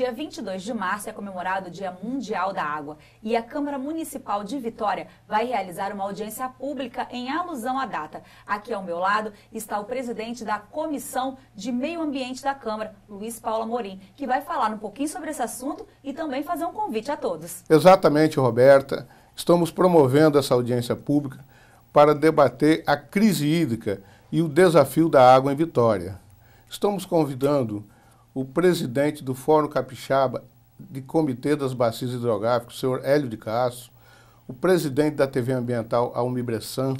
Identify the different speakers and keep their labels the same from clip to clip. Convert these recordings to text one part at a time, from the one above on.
Speaker 1: Dia 22 de março é comemorado o Dia Mundial da Água e a Câmara Municipal de Vitória vai realizar uma audiência pública em alusão à data. Aqui ao meu lado está o presidente da Comissão de Meio Ambiente da Câmara, Luiz Paulo Amorim, que vai falar um pouquinho sobre esse assunto e também fazer um convite a todos.
Speaker 2: Exatamente, Roberta. Estamos promovendo essa audiência pública para debater a crise hídrica e o desafio da água em Vitória. Estamos convidando o presidente do Fórum Capixaba de Comitê das Bacias Hidrográficas, o senhor Hélio de Castro, o presidente da TV Ambiental, a Umibressan,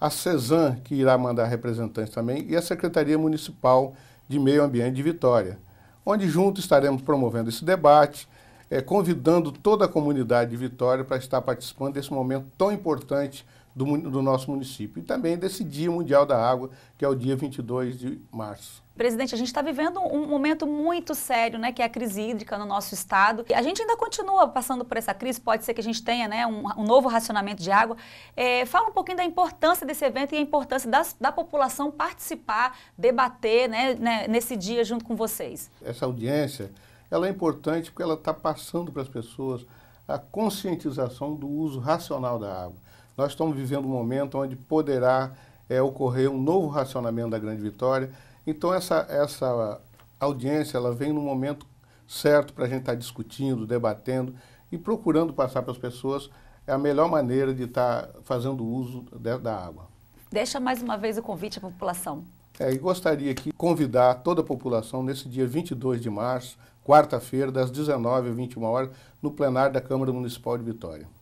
Speaker 2: a CESAM, que irá mandar representantes também, e a Secretaria Municipal de Meio Ambiente de Vitória, onde juntos estaremos promovendo esse debate, é, convidando toda a comunidade de Vitória para estar participando desse momento tão importante do, do, nosso município e também desse Dia Mundial da Água, que é o dia 22 de março.
Speaker 1: Presidente, a gente está vivendo um momento muito sério, né, que é a crise hídrica no nosso estado. A gente ainda continua passando por essa crise, pode ser que a gente tenha né, um, um novo racionamento de água. É, fala um pouquinho da importância desse evento e a importância das, da população participar, debater né, né, nesse dia junto com vocês.
Speaker 2: Essa audiência ela é importante porque ela está passando para as pessoas a conscientização do uso racional da água. Nós estamos vivendo um momento onde poderá é, ocorrer um novo racionamento da Grande Vitória. Então, essa, essa audiência ela vem no momento certo para a gente estar tá discutindo, debatendo e procurando passar para as pessoas a melhor maneira de estar tá fazendo uso de, da água.
Speaker 1: Deixa mais uma vez o convite à população.
Speaker 2: É, e gostaria de convidar toda a população nesse dia 22 de março, quarta-feira, das 19 h às 21 h no plenário da Câmara Municipal de Vitória.